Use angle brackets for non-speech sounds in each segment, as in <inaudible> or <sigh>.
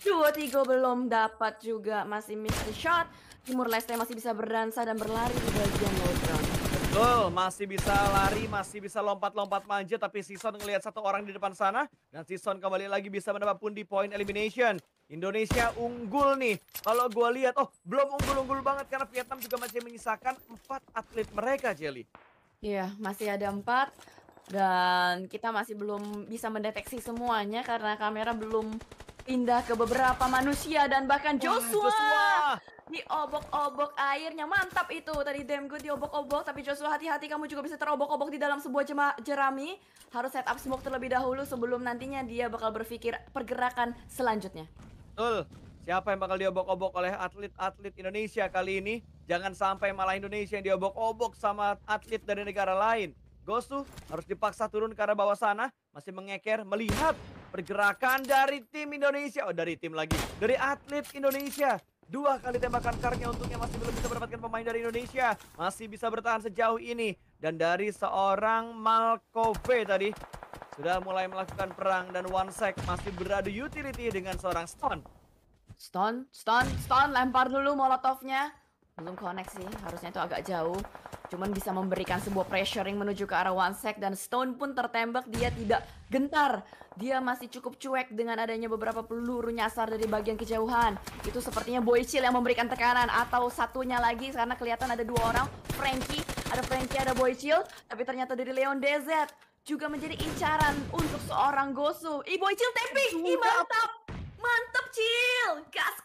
Dua tiga belum dapat juga masih miss the shot. Timur Leste masih bisa berdansa dan berlari di bagian low ground. Betul, masih bisa lari, masih bisa lompat-lompat manja. Tapi Sison ngelihat satu orang di depan sana. Dan Sison kembali lagi bisa mendapat pundi point elimination. Indonesia unggul nih. Kalau gue lihat, oh belum unggul-unggul banget karena Vietnam juga masih menyisakan empat atlet mereka, Jelly. Iya, masih ada empat dan kita masih belum bisa mendeteksi semuanya karena kamera belum pindah ke beberapa manusia dan bahkan Joshua, Wah, Joshua. diobok-obok airnya mantap itu tadi damn good diobok-obok tapi Joshua hati-hati kamu juga bisa terobok-obok di dalam sebuah jerami harus set up smoke terlebih dahulu sebelum nantinya dia bakal berpikir pergerakan selanjutnya betul siapa yang bakal diobok-obok oleh atlet-atlet Indonesia kali ini jangan sampai malah Indonesia yang diobok-obok sama atlet dari negara lain Gosu harus dipaksa turun ke arah bawah sana masih mengeker melihat Pergerakan dari tim Indonesia. Oh, dari tim lagi. Dari atlet Indonesia. Dua kali tembakan karnya untungnya masih belum bisa mendapatkan pemain dari Indonesia. Masih bisa bertahan sejauh ini. Dan dari seorang Malkove tadi. Sudah mulai melakukan perang dan one sec masih beradu utility dengan seorang Stone. Stone, Stone, Stone lempar dulu molotovnya belum connect sih harusnya itu agak jauh cuman bisa memberikan sebuah pressuring menuju ke arah one sec dan Stone pun tertembak dia tidak gentar dia masih cukup cuek dengan adanya beberapa peluru nyasar dari bagian kejauhan itu sepertinya boy chill yang memberikan tekanan atau satunya lagi karena kelihatan ada dua orang Frankie ada Frankie ada boy chill tapi ternyata dari Leon DZ juga menjadi incaran untuk seorang Gosu. Ih Boichil tapping, ih mantap. Mantap chill gas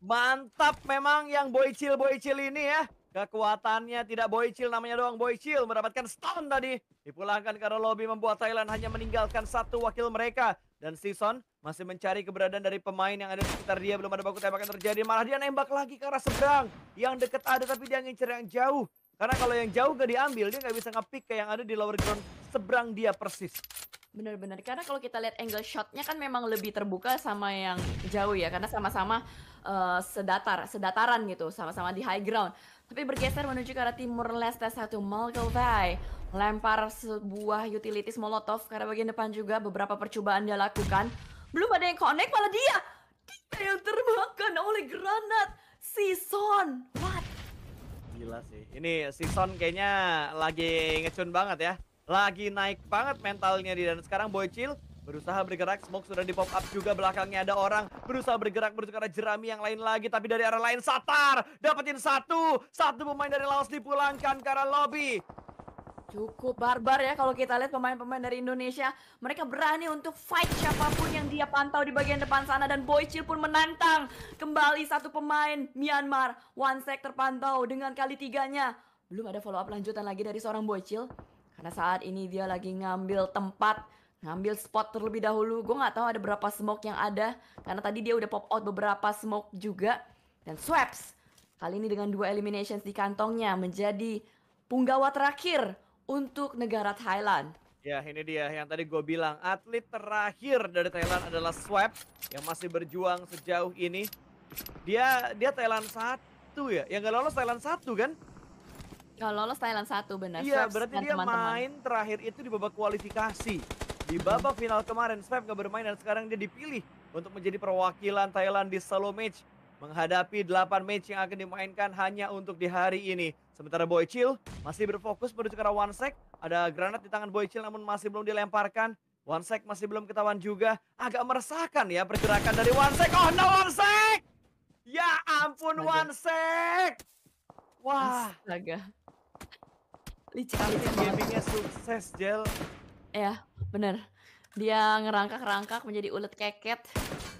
Mantap memang yang Boycil Boycil ini ya. Kekuatannya tidak Boycil namanya doang Boycil mendapatkan stun tadi. Dipulangkan karena lobby membuat Thailand hanya meninggalkan satu wakil mereka dan season masih mencari keberadaan dari pemain yang ada di sekitar dia belum ada baku tembakan terjadi malah dia nembak lagi ke arah seberang yang deket ada tapi dia ngincer yang jauh karena kalau yang jauh gak diambil dia nggak bisa ngepick ke yang ada di lower ground seberang dia persis Benar-benar karena kalau kita lihat angle shotnya kan memang lebih terbuka sama yang jauh ya karena sama-sama uh, sedatar, sedataran gitu, sama-sama di high ground. Tapi bergeser menuju ke arah timur leste satu Malkovai lempar sebuah utilities molotov karena bagian depan juga beberapa percobaan dia lakukan. Belum ada yang connect malah dia dia yang termakan oleh granat Season. What? Gila sih. Ini Season kayaknya lagi ngecun banget ya lagi naik banget mentalnya dia. Dan sekarang Boycil berusaha bergerak, smoke sudah di pop up juga belakangnya ada orang berusaha bergerak menuju ke arah jerami yang lain lagi tapi dari arah lain Satar dapetin satu, satu pemain dari Laos dipulangkan karena lobby. Cukup barbar ya kalau kita lihat pemain-pemain dari Indonesia. Mereka berani untuk fight siapapun yang dia pantau di bagian depan sana. Dan Boycil pun menantang kembali satu pemain Myanmar. One Sec terpantau dengan kali tiganya. Belum ada follow up lanjutan lagi dari seorang Boycil. Karena saat ini dia lagi ngambil tempat, ngambil spot terlebih dahulu. Gue nggak tahu ada berapa smoke yang ada. Karena tadi dia udah pop out beberapa smoke juga. Dan Swaps kali ini dengan dua eliminations di kantongnya menjadi punggawa terakhir untuk negara Thailand. Ya ini dia yang tadi gue bilang atlet terakhir dari Thailand adalah Swap yang masih berjuang sejauh ini. Dia dia Thailand satu ya, yang gak lolos Thailand satu kan? Kalau oh, lolos Thailand satu benar. Iya, berarti dia teman -teman. main terakhir itu di babak kualifikasi. Di babak hmm. final kemarin Svev gak bermain dan sekarang dia dipilih untuk menjadi perwakilan Thailand di solo match menghadapi 8 match yang akan dimainkan hanya untuk di hari ini. Sementara Boy Chill masih berfokus menuju ke arah sec. Ada granat di tangan Boy Chill namun masih belum dilemparkan. One sec masih belum ketahuan juga. Agak meresahkan ya pergerakan dari One sec. Oh no One sec! Ya ampun One sec! Wah. Astaga licik licik gamingnya sukses Jel ya bener dia ngerangkak-rangkak menjadi ulet keket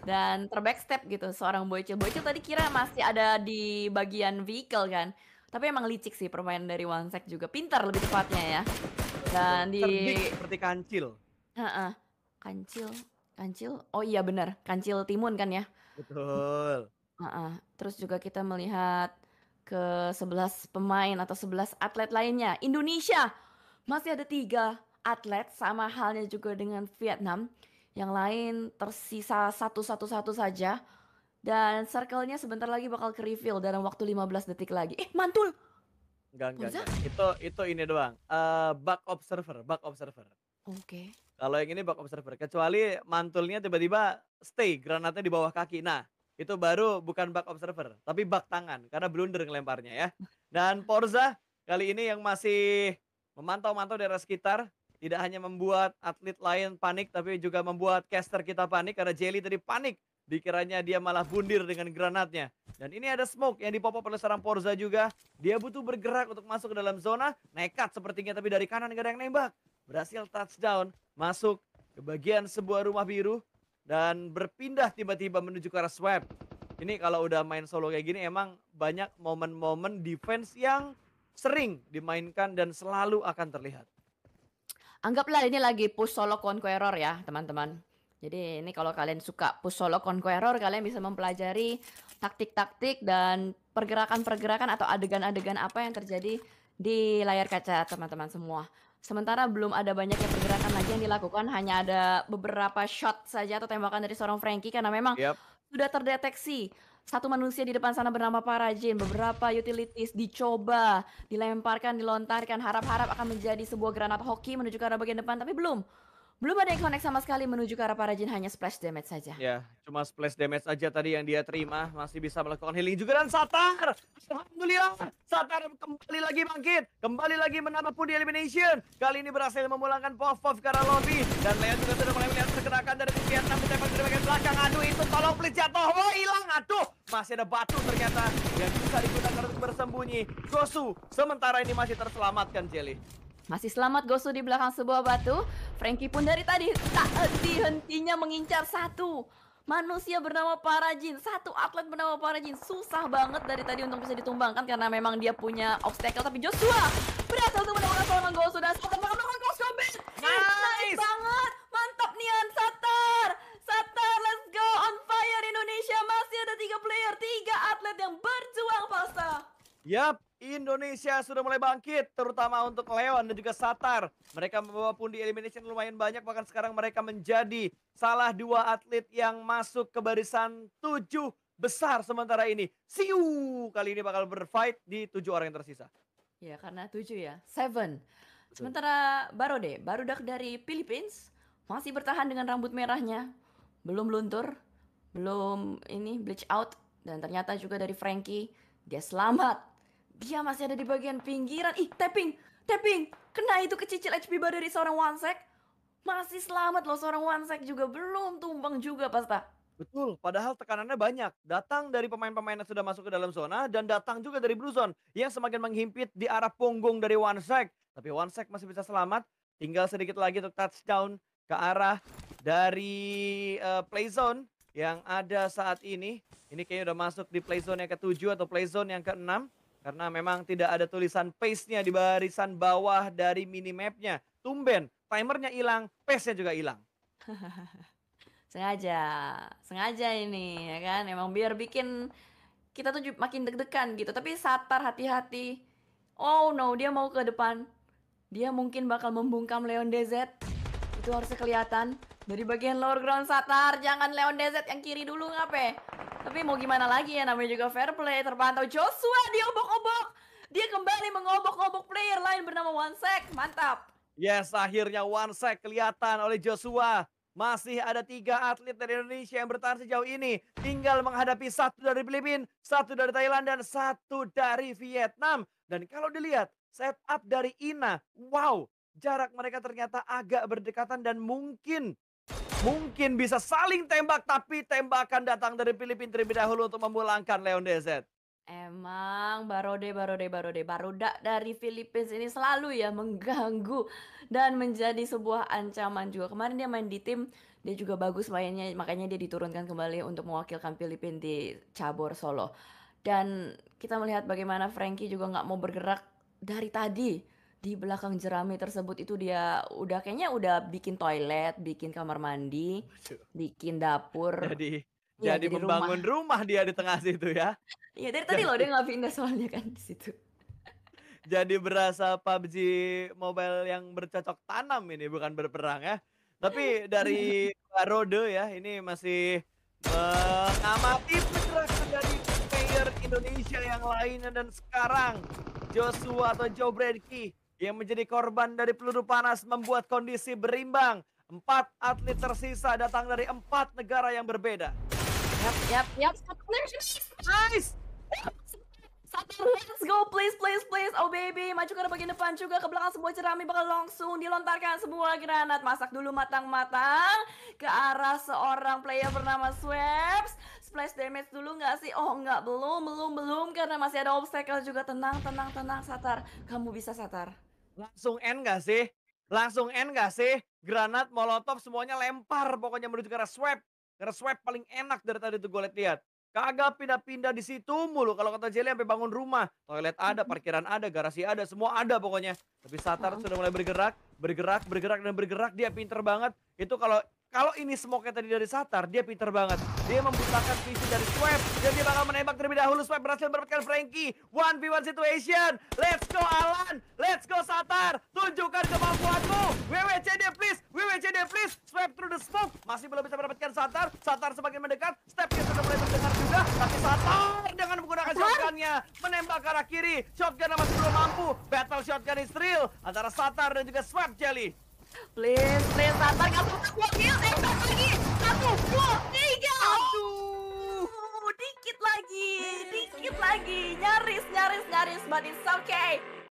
dan terbackstep gitu seorang bocil bocil tadi kira masih ada di bagian vehicle kan tapi emang licik sih permainan dari Wansek juga pintar lebih tepatnya ya dan di Terbik seperti kancil uh -uh. kancil kancil oh iya benar kancil timun kan ya betul uh -uh. terus juga kita melihat ke 11 pemain atau 11 atlet lainnya. Indonesia masih ada tiga atlet sama halnya juga dengan Vietnam. Yang lain tersisa satu-satu-satu saja. Dan circle-nya sebentar lagi bakal ke reveal dalam waktu 15 detik lagi. Eh, mantul. Enggak, enggak, enggak. Itu itu ini doang. Uh, bug observer, bug observer. Oke. Okay. Kalau yang ini bug observer, kecuali mantulnya tiba-tiba stay, granatnya di bawah kaki. Nah, itu baru bukan bug observer, tapi bug tangan karena blunder ngelemparnya ya. Dan <laughs> Forza kali ini yang masih memantau-mantau daerah sekitar, tidak hanya membuat atlet lain panik tapi juga membuat caster kita panik karena Jelly tadi panik dikiranya dia malah bundir dengan granatnya. Dan ini ada smoke yang dipopok oleh seorang Forza juga. Dia butuh bergerak untuk masuk ke dalam zona. Nekat sepertinya tapi dari kanan gak ada yang nembak. Berhasil touchdown. Masuk ke bagian sebuah rumah biru dan berpindah tiba-tiba menuju ke arah swap. Ini kalau udah main solo kayak gini emang banyak momen-momen defense yang sering dimainkan dan selalu akan terlihat. Anggaplah ini lagi push solo conqueror ya, teman-teman. Jadi ini kalau kalian suka push solo conqueror, kalian bisa mempelajari taktik-taktik dan pergerakan-pergerakan atau adegan-adegan apa yang terjadi di layar kaca teman-teman semua. Sementara belum ada banyak yang pergerakan lagi yang dilakukan, hanya ada beberapa shot saja atau tembakan dari seorang Frankie karena memang yep. sudah terdeteksi satu manusia di depan sana bernama Parajin, beberapa utilities dicoba, dilemparkan, dilontarkan, harap-harap akan menjadi sebuah granat hoki menuju ke arah bagian depan, tapi belum. Belum ada yang connect sama sekali menuju ke arah para jin hanya splash damage saja. Ya, cuma splash damage saja tadi yang dia terima. Masih bisa melakukan healing juga dan Satar! Alhamdulillah, Satar kembali lagi bangkit. Kembali lagi menambah pundi elimination. Kali ini berhasil memulangkan Pof ke arah lobby. Dan Leon juga sudah mulai melihat pergerakan dari Vietnam. Tapi dari bagian belakang, aduh itu tolong please jatuh. Oh, hilang, aduh! Masih ada batu ternyata yang bisa digunakan untuk bersembunyi. Gosu, sementara ini masih terselamatkan Jelly. Masih selamat Gosu di belakang sebuah batu. Frankie pun dari tadi tak henti-hentinya mengincar satu manusia bernama Parajin, satu atlet bernama Parajin. Susah banget dari tadi untuk bisa ditumbangkan karena memang dia punya obstacle tapi Joshua berhasil untuk menemukan seorang Gosu dan sempat melakukan gol combat. Nice. nice banget. Mantap Nian Satar. Satar let's go on fire Indonesia masih ada tiga player, tiga atlet yang berjuang Falsa. Yap, Indonesia sudah mulai bangkit, terutama untuk Leon dan juga Satar. Mereka membawa pundi elimination lumayan banyak, bahkan sekarang mereka menjadi salah dua atlet yang masuk ke barisan tujuh besar sementara ini. Siu kali ini bakal berfight di tujuh orang yang tersisa. Ya karena tujuh ya, seven. Sementara Barode, barudak dari Philippines, masih bertahan dengan rambut merahnya. Belum luntur, belum ini bleach out, dan ternyata juga dari Frankie, dia selamat dia masih ada di bagian pinggiran. Ih, tapping! Tapping! Kena itu kecicil HP bar dari seorang Wansek. Masih selamat loh seorang Wansek juga. Belum tumbang juga pasta. Betul, padahal tekanannya banyak. Datang dari pemain-pemain yang sudah masuk ke dalam zona dan datang juga dari Blue Zone yang semakin menghimpit di arah punggung dari Wansek. Tapi Wansek masih bisa selamat. Tinggal sedikit lagi untuk touchdown ke arah dari uh, play zone yang ada saat ini. Ini kayaknya udah masuk di play zone yang ke tujuh atau play zone yang keenam. Karena memang tidak ada tulisan pace-nya di barisan bawah dari minimapnya. Tumben, timernya hilang, pace-nya juga hilang. <laughs> sengaja, sengaja ini ya kan. Emang biar bikin kita tuh makin deg-degan gitu. Tapi satar hati-hati. Oh no, dia mau ke depan. Dia mungkin bakal membungkam Leon DZ. Itu harusnya kelihatan dari bagian lower ground Satar. Jangan Leon Desert yang kiri dulu ngape? Tapi mau gimana lagi ya namanya juga fair play. Terpantau Joshua diobok-obok. Dia kembali mengobok-obok player lain bernama One Sec. Mantap. Yes, akhirnya One Sec kelihatan oleh Joshua. Masih ada tiga atlet dari Indonesia yang bertahan sejauh ini. Tinggal menghadapi satu dari Filipina, satu dari Thailand, dan satu dari Vietnam. Dan kalau dilihat, setup dari Ina. Wow, jarak mereka ternyata agak berdekatan dan mungkin mungkin bisa saling tembak tapi tembakan datang dari Filipina terlebih dahulu untuk memulangkan Leon DZ. Emang Barode Barode Barode Baroda dari Filipina ini selalu ya mengganggu dan menjadi sebuah ancaman juga. Kemarin dia main di tim dia juga bagus mainnya makanya dia diturunkan kembali untuk mewakilkan Filipina di cabur Solo. Dan kita melihat bagaimana Frankie juga nggak mau bergerak dari tadi di belakang jerami tersebut itu dia udah kayaknya udah bikin toilet, bikin kamar mandi, bikin dapur. Jadi ya, jadi, membangun rumah. rumah dia di tengah situ ya. Iya, dari tadi loh dia nggak pindah soalnya kan di situ. jadi berasa PUBG Mobile yang bercocok tanam ini bukan berperang ya. Tapi hmm, dari iya. Rode ya, ini masih mengamati pergerakan dari player Indonesia yang lainnya dan sekarang Joshua atau Joe Bradley yang menjadi korban dari peluru panas membuat kondisi berimbang. Empat atlet tersisa datang dari empat negara yang berbeda. Yap, yap, yap. Nice! Satu, let's go, please, please, please. Oh baby, maju ke bagian depan juga, ke belakang semua cerami bakal langsung dilontarkan semua granat. Masak dulu matang-matang ke arah seorang player bernama Swaps. Splash damage dulu nggak sih? Oh nggak, belum, belum, belum. Karena masih ada obstacle juga. Tenang, tenang, tenang, Satar. Kamu bisa, Satar langsung end gak sih? Langsung end gak sih? Granat, molotov semuanya lempar pokoknya menuju ke arah swab. Karena swab paling enak dari tadi tuh gue lihat. Kagak pindah-pindah di situ mulu. Kalau kata Jelly sampai bangun rumah. Toilet ada, parkiran ada, garasi ada, semua ada pokoknya. Tapi Satar sudah mulai bergerak, bergerak, bergerak, dan bergerak. Dia pinter banget. Itu kalau kalau ini smoke tadi dari Satar, dia pinter banget. Dia membutakan visi dari Swap. Dan dia bakal menembak terlebih dahulu. Swap berhasil mendapatkan Frankie. 1v1 situation. Let's go Alan. Let's go Satar. Tunjukkan kemampuanmu. WWCD please. WWCD please. Swap through the smoke. Masih belum bisa mendapatkan Satar. Satar semakin mendekat. Step Stepnya sudah mulai terdengar juga. Tapi Satar dengan menggunakan shotgunnya. Menembak ke arah kiri. Shotgun masih belum mampu. Battle shotgun is real. Antara Satar dan juga Swap Jelly. Please, please, sabar, gak butuh gua kill, eh, lagi, satu, dua, tiga, aduh, dikit lagi, dikit lagi, nyaris, nyaris, nyaris, but it's okay.